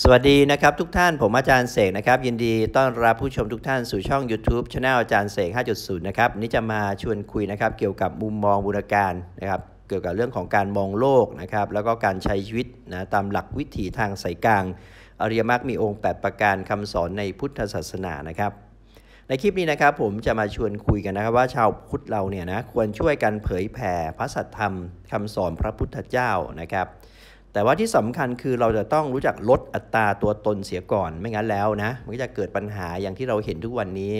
สวัสดีนะครับทุกท่านผมอาจารย์เสกนะครับ ยินดีต้อนรับผู้ชมทุกท่านสู่ช่อง YouTube c h anel อาจารย์เสก 5.0 นะครับนี่จะมาชวนคุยนะครับ เกี่ยวกับมุมมองบูรการนะครับ เกี่ยวกับเรื่องของการมองโลกนะครับ แล้วก็การใช้ชีวิตนะตามหลักวิถีทางสายกลางอริยมรรคมีองค์ 8 ประการคำสอนในพุทธศาสนานะครับ ในคลิปนี้นะครับผมจะมาชวนคุยกันนะครับ ว่าชาวพุทธเราเนี่ยนะควรช่วยกันเผยแผ่พระสัทธรรม คำสอนพระพุทธเจ้านะครับแต่ว่าที่สำคัญคือเราจะต้องรู้จักลดอัตราตัวตนเสียก่อนไม่งั้นแล้วนะมันก็จะเกิดปัญหาอย่างที่เราเห็นทุกวันนี้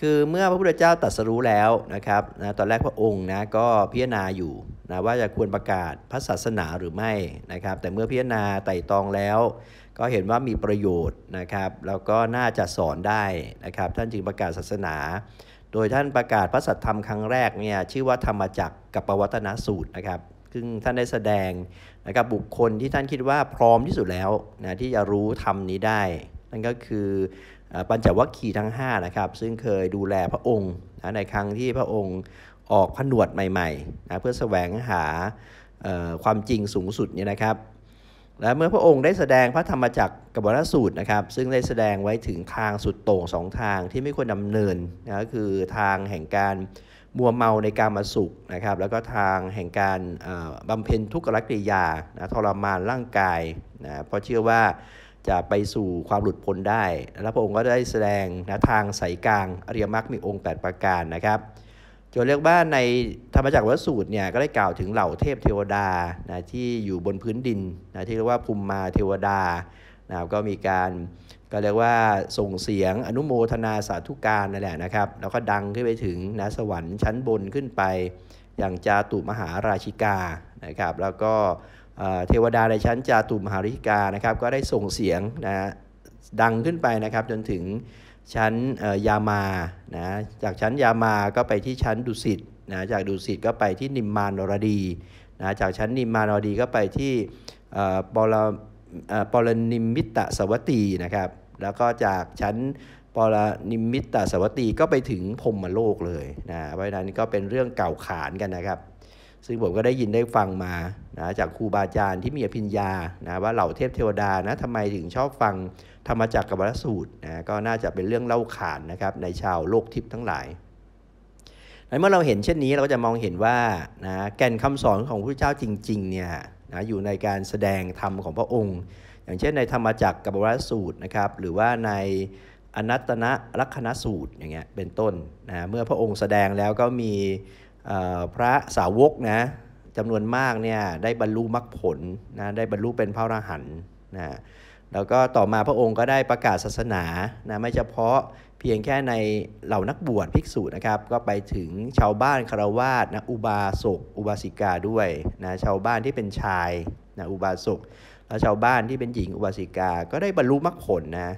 คือเมื่อพระพุทธเจ้าตรัสรู้แล้วนะครับนะตอนแรกพระองค์นะก็พิจารณาอยู่นะว่าจะควรประกาศพระศาสนาหรือไม่นะครับ แต่เมื่อพิจารณาไต่ตองแล้ว ก็เห็นว่ามีประโยชน์นะครับ แล้วก็น่าจะสอนได้นะครับ ท่านจึงประกาศศาสนา โดยท่านประกาศพระสัทธรรมครั้งแรกเนี่ยชื่อว่าธรรมจักรกับปวัตนสูตรนะครับซึ่งท่านได้แสดงนะครับบุคคลที่ท่านคิดว่าพร้อมที่สุดแล้วนะที่จะรู้ธรรมนี้ได้นั่นก็คือปัญจวัคคีย์ทั้ง5นะครับซึ่งเคยดูแลพระองค์นะในครั้งที่พระองค์ออกผนวดใหม่ๆนะเพื่อสแสวงหาความจริงสูงสุดนี่นะครับและเมื่อพระองค์ได้แสดงพระธรรมจักรกับบรสูตรนะครับ ซึ่งได้แสดงไว้ถึงทางสุดโต่งสองทางที่ไม่ควรดำเนินนะคือทางแห่งการมัวเมาในการมาสุขนะครับแล้วก็ทางแห่งการบำเพ็ญทุกขลักริยานะทรมานร่างกายนะเพราะเชื่อว่าจะไปสู่ความหลุดพ้นได้ แล้วพระองค์ก็ได้แสดงนะทางสายกลาง อริยมรรคมีองค์ 8 ประการนะครับจนเรียกว่าในธรรมจักรวสูตรเนี่ยก็ได้กล่าวถึงเหล่าเทพเทวดานะที่อยู่บนพื้นดินนะที่เรียกว่าภูมิมาเทวดานะครับก็มีการก็เรียกว่าส่งเสียงอนุโมทนาสาธุการนั่นแหละนะครับแล้วก็ดังขึ้นไปถึงนะสวรรค์ชั้นบนขึ้นไป อย่างจาตุมหาราชิกานะครับ แล้วก็เทวดาในชั้นจาตุมหาราชิกานะครับก็ได้ส่งเสียงนะดังขึ้นไปนะครับจนถึงชั้นยามานะจากชั้นยามาก็ไปที่ชั้นดุสิตนะจากดุสิตก็ไปที่นิมมานรดีนะจากชั้นนิมมานรดีก็ไปที่บรปรนิมิตสวัตีนะครับแล้วก็จากชั้นปรนิมิตสวัตีก็ไปถึงพรมมโลกเลยนะเพราะฉะนั้นก็เป็นเรื่องเก่าขานกันนะครับ ซึ่งผมก็ได้ยินได้ฟังมานะจากครูบาอาจารย์ที่มีอภิญญานะว่าเหล่าเทพเทวดานะทำไมถึงชอบฟังธรรมจักรกับบสูตรนะก็น่าจะเป็นเรื่องเล่าขานนะครับในชาวโลกทิพย์ทั้งหลายเมื่อเราเห็นเช่นนี้เราก็จะมองเห็นว่านะแก่นคำสอนของพระเจ้าจริงๆเนี่ยนะอยู่ในการแสดงธรรมของพระองค์ อย่างเช่นในธรรมจักรกับวรสูตรนะครับ หรือว่าในอนัตตนะลักนณสูตรอย่างเงี้ยเป็นต้นนะเมื่อพระองค์แสดงแล้วก็มีพระสาวกนะจำนวนมากเนี่ยได้บรรลุมรรคผลนะได้บรรลุเป็นพระอรหันต์นะแล้วก็ต่อมาพระองค์ก็ได้ประกาศศาสนานะไม่เฉพาะเพียงแค่ในเหล่านักบวชภิกษุนะครับก็ไปถึงชาวบ้านคารวาสนะอุบาสกอุบาสิกาด้วยนะชาวบ้านที่เป็นชายนะอุบาสกแล้วชาวบ้านที่เป็นหญิงอุบาสิกา ก็ได้บรรลุมรรคผลนะ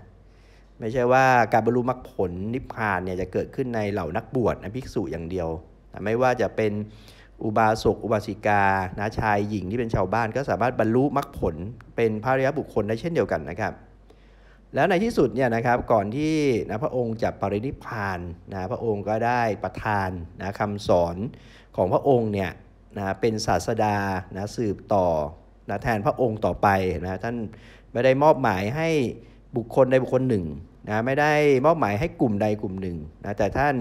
ไม่ใช่ว่าการบรรลุมรรคผลนิพพานเนี่ยจะเกิดขึ้นในเหล่านักบวชนะภิกษุอย่างเดียวไม่ว่าจะเป็นอุบาสก อุบาสิกานะชาย หญิง ที่เป็นชาวบ้านก็สามารถบรรลุมรรคผลเป็นพระริยบุคคลได้เช่นเดียวกันนะครับ แล้วในที่สุดเนี่ยนะครับ ก่อนที่นะพระองค์จะปรินิพพานนะพระองค์ก็ได้ประทานนะคำสอนของพระองค์เนี่ยนะเป็นศาสดานะสืบต่อนะแทนพระองค์ต่อไปนะท่านไม่ได้มอบหมายให้บุคคลใดบุคคลหนึ่งนะไม่ได้มอบหมายให้กลุ่มใดกลุ่มหนึ่งนะแต่ท่าน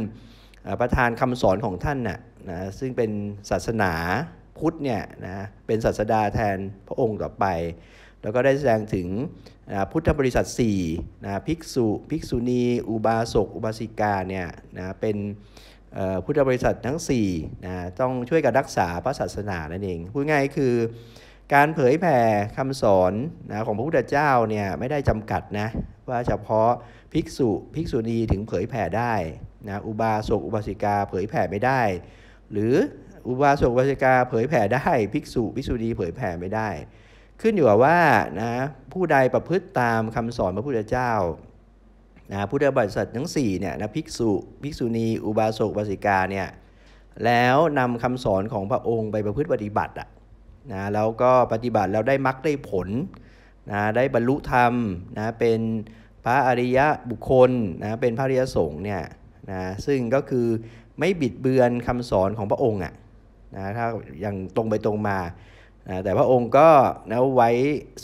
ประทานคำสอนของท่านนะ่ะนะซึ่งเป็นศาสนาพุทธเนี่ยนะ เป็นศาสดาแทนพระองค์ต่อไป แล้วก็ได้แสดงถึงพุทธบริษัท4นะภิกษุ ภิกษุณี อุบาสก อุบาสิกา เนี่ยนะ เป็นพุทธบริษัททั้ง4นะ ต้องช่วยกันรักษาพระศาสนานั่นเอง พูดง่ายคือการเผยแผ่คำสอนนะของพระพุทธเจ้าเนี่ยไม่ได้จำกัดนะ ว่าเฉพาะภิกษุภิกษุณีถึงเผยแผ่ได้นะ อุบาสก อุบาสิกาเผยแผ่ไม่ได้หรืออุบาสกวาสิกาเผยแผ่ได้ภิกษุภิกษุณีเผยแผ่ไม่ได้ ขึ้นอยู่กับว่านะผู้ใดประพฤติตามคำสอนพระพุทธเจ้านะพุทธบริษัททั้ง4เนี่ยนะภิกษุ ภิกษุณี อุบาสกวาสิกาเนี่ยแล้วนำคำสอนของพระองค์ไปประพฤติปฏิบัติอ่ะนะแล้วก็ปฏิบัติแล้วได้มรรคได้ผลนะได้บรรลุธรรมนะเป็นพระอริยะบุคคลนะเป็นพระอริยสงฆ์เนี่ยนะซึ่งก็คือไม่บิดเบือนคำสอนของพระองค์อ่ะนะถ้าอย่างตรงไปตรงมานะแต่พระองค์ก็นะไว้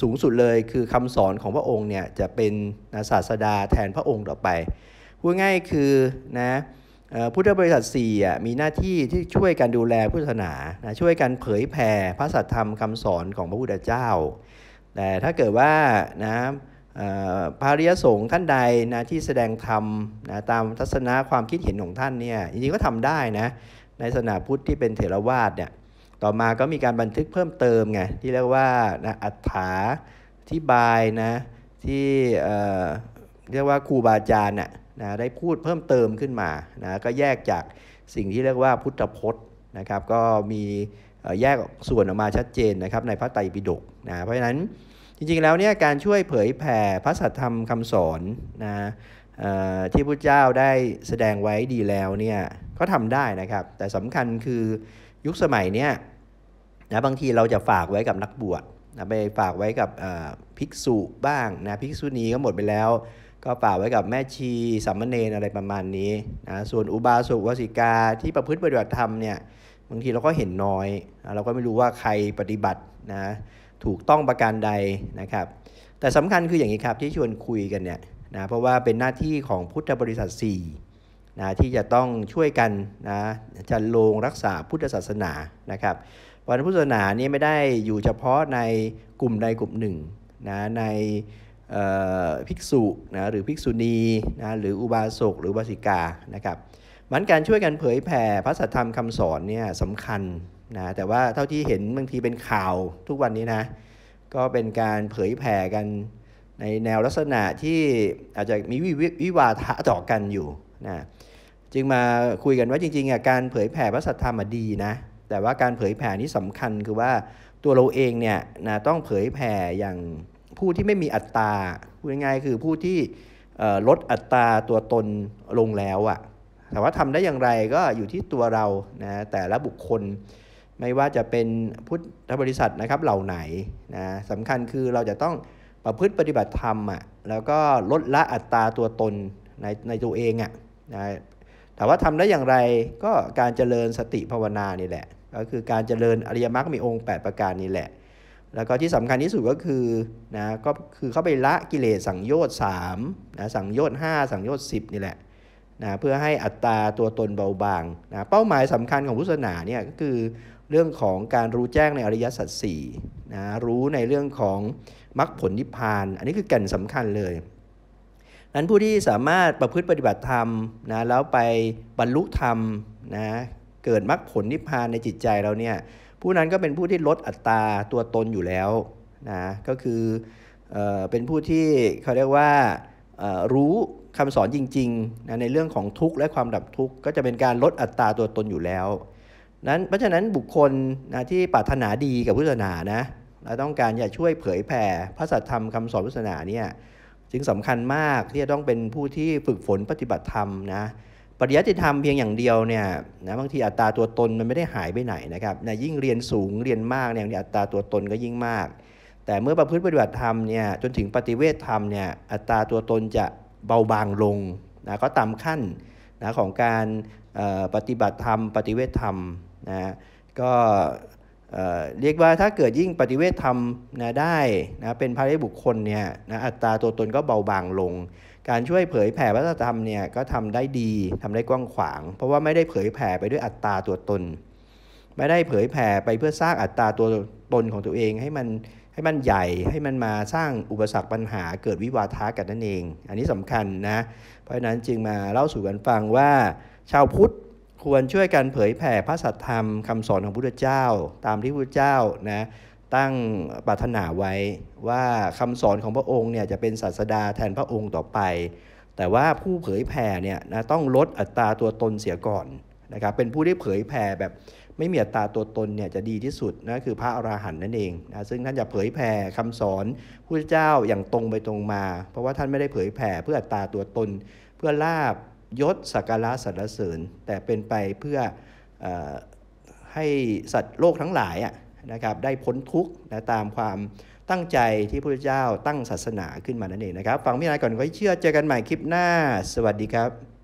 สูงสุดเลยคือคำสอนของพระองค์เนี่ยจะเป็นนะศาสดาแทนพระองค์ต่อไปพูดง่ายคือนะพุทธบริษัท4อ่ะมีหน้าที่ที่ช่วยกันดูแลพุทธศาสนานะช่วยกันเผยแผ่พระสัทธรรมคำสอนของพระพุทธเจ้า แต่ถ้าเกิดว่านะพระริยสงฆ์ท่านใดนะที่แสดงธรรมนะตามทัศนะความคิดเห็นของท่านเนี่ยจริงๆ ก็ทำได้นะในศาสนาพุทธที่เป็นเถรวาทเนี่ยต่อมาก็มีการบันทึกเพิ่มเติมไงที่เรียกว่านะอัฏฐาที่บายนะที่เรียกว่าครูบาอาจารย์นะนะได้พูดเพิ่มเติมขึ้นมานะก็แยกจากสิ่งที่เรียกว่าพุทธพจน์นะครับก็มีแยกส่วนออกมาชัดเจนนะครับในพระไตรปิฎกนะเพราะฉะนั้นจริง ๆ แล้วเนี่ยการช่วยเผยแผ่พระสัทธรรมคำสอนนะที่พุทธเจ้าได้แสดงไว้ดีแล้วเนี่ยก็ทำได้นะครับ แต่สำคัญคือยุคสมัยเนี่ยนะบางทีเราจะฝากไว้กับนักบวชนะไปฝากไว้กับภิกษุบ้างนะภิกษุณีก็หมดไปแล้วก็ฝากไว้กับแม่ชีสัมเณีอะไรประมาณนี้นะส่วนอุบาสกวสิกา ที่ประพฤติปฏิบัติธรรมเนี่ยบางทีเราก็เห็นน้อย เราก็ไม่รู้ว่าใครปฏิบัตินะถูกต้องประการใดนะครับแต่สำคัญคืออย่างนี้ครับ ที่ชวนคุยกันเนี่ยนะเพราะว่าเป็นหน้าที่ของพุทธบริษัท4นะที่จะต้องช่วยกันนะจันโลงรักษาพุทธศาสนานะครับวพนพุทธศาสนานี้ไม่ได้อยู่เฉพาะในกลุ่มใดกลุ่มหนึ่งนะในภิกษุนะหรือภิกษุณีนะหรืออุบาสกหรือบาสิกานะครับมันการช่วยกันเผยแผ่พระสัทธรรมคำสอนเนี่ยสำคัญนะแต่ว่าเท่าที่เห็นบางทีเป็นข่าวทุกวันนี้นะก็เป็นการเผยแผ่กันในแนวลักษณะที่อาจจะมีวิววาทะต่อกันอยู่นะจึงมาคุยกันว่าจริงๆอ่ะการเผยแผ่พระสัทธรรมดีนะแต่ว่าการเผยแผ่นี้สำคัญคือว่าตัวเราเองเนี่ยนะต้องเผยแผ่อย่างผู้ที่ไม่มีอัตตาพูดง่ายๆคือผู้ที่ลดอัตราตัวตนลงแล้วอะ่ะแต่ว่าทำได้อย่างไรก็อยู่ที่ตัวเรานะแต่ละบุคคลไม่ว่าจะเป็นพุทธบริษัทนะครับเหล่าไหนนะสำคัญคือเราจะต้องประพฤติปฏิบัติธรรมอะ่ะแล้วก็ลดละอัตราตัวตนในในตัวเองอะ่ะนะถามว่าทำได้อย่างไรก็การเจริญสติภาวนานี่แหละก็คือการเจริญอริยมรรคมีองค์ 8 ประการนี่แหละ แล้วก็ที่สำคัญที่สุดก็คือนะก็คือเข้าไปละกิเลสสังโยชน์มนะสังโยชน์5สังโยชน์10 นี่แหละนะเพื่อให้อัตราตัวตนเบาบางนะเป้าหมายสำคัญของพุทธศาสนาเนี่ยก็คือเรื่องของการรู้แจ้งในอริยสัจสี่นะรู้ในเรื่องของมรรคผลนิพพาน อันนี้คือแก่นสำคัญเลยนั้นผู้ที่สามารถประพฤติปฏิบัติธรรมนะแล้วไปบรรลุธรรมนะเกิดมรรคผลนิพพานในจิตใจเราเนี่ยผู้นั้นก็เป็นผู้ที่ลดอัตราตัวตนอยู่แล้วนะก็คือเออเป็นผู้ที่เขาเรียกว่ารู้คำสอนจริงๆนะในเรื่องของทุกข์และความดับทุกข์ ก็จะเป็นการลดอัตราตัวตนอยู่แล้วนั้นเพราะฉะนั้นบุคคลนะที่ปรารถนาดีกับพุทธศาสนานะและต้องการอยากช่วยเผยแผ่พระสัทธรรมคำสอนพุทธศาสนาเนี่ยจึงสำคัญมากที่จะต้องเป็นผู้ที่ฝึกฝนปฏิบัติธรรมนะปริยัติธรรมเพียงอย่างเดียวเนี่ยนะบางทีอัตราตัวตนมันไม่ได้หายไปไหนนะครับนะยิ่งเรียนสูงเรียนมากเนี่ยอัตราตัวตนก็ยิ่งมาก แต่เมื่อประพฤติปฏิบัติธรรมเนี่ยจนถึงปฏิเวทธรรมเนี่ยอัตราตัวตนจะเบาบางลงนะก็ตามขั้นนะของการปฏิบัติธรรม ปฏิเวทธรรมนะก็เรียกว่าถ้าเกิดยิ่งปฏิเวทธรรม นะได้นะเป็นภาริบุคคลเนี่ยนะ อัตราตัวตนก็เบาบางลง การช่วยเผยแผ่พระธรรมเนี่ยก็ทำได้ดีทำได้กว้างขวาง เพราะว่าไม่ได้เผยแผ่ไปด้วยอัตราตัวตน ไม่ได้เผยแผ่ไปเพื่อสร้างอัตราตัวตนของตัวเองให้มันให้มันใหญ่ให้มันมาสร้างอุปสรรคปัญหาเกิดวิวาทะกันนั่นเอง อันนี้สำคัญนะเพราะฉะนั้นจึงมาเล่าสู่กันฟังว่าชาวพุทธควรช่วยกันเผยแผ่พระสัทธรรมคำสอนของพระพุทธเจ้า ตามที่พระพุทธเจ้านะตั้งปรารถนาไว้ว่าคำสอนของพระองค์เนี่ยจะเป็นศาสดาแทนพระองค์ต่อไป แต่ว่าผู้เผยแผ่เนี่ยนะต้องลดอัตราตัวตนเสียก่อนนะครับ เป็นผู้ที่เผยแผ่แบบ ไม่มีอัตราตัวตนเนี่ยจะดีที่สุดนะคือพระอราหันต์นั่นเองนะซึ่งท่านจะเผยแผ่คำสอนพุทธเจ้าอย่างตรงไปตรงมา เพราะว่าท่านไม่ได้เผยแผ่เพื่ออัตราตัวตนเพื่อลาบยศสักการะสรรเสริญ แต่เป็นไปเพื่ออให้สัตว์โลกทั้งหลายนะครับได้พ้นทุกข์นะตามความตั้งใจที่พระเจ้าตั้งศาสนาขึ้นมานั่นเองนะครับฟังพี่นายก่อนก็เชื่อเจอกันใหม่คลิปหน้าสวัสดีครับ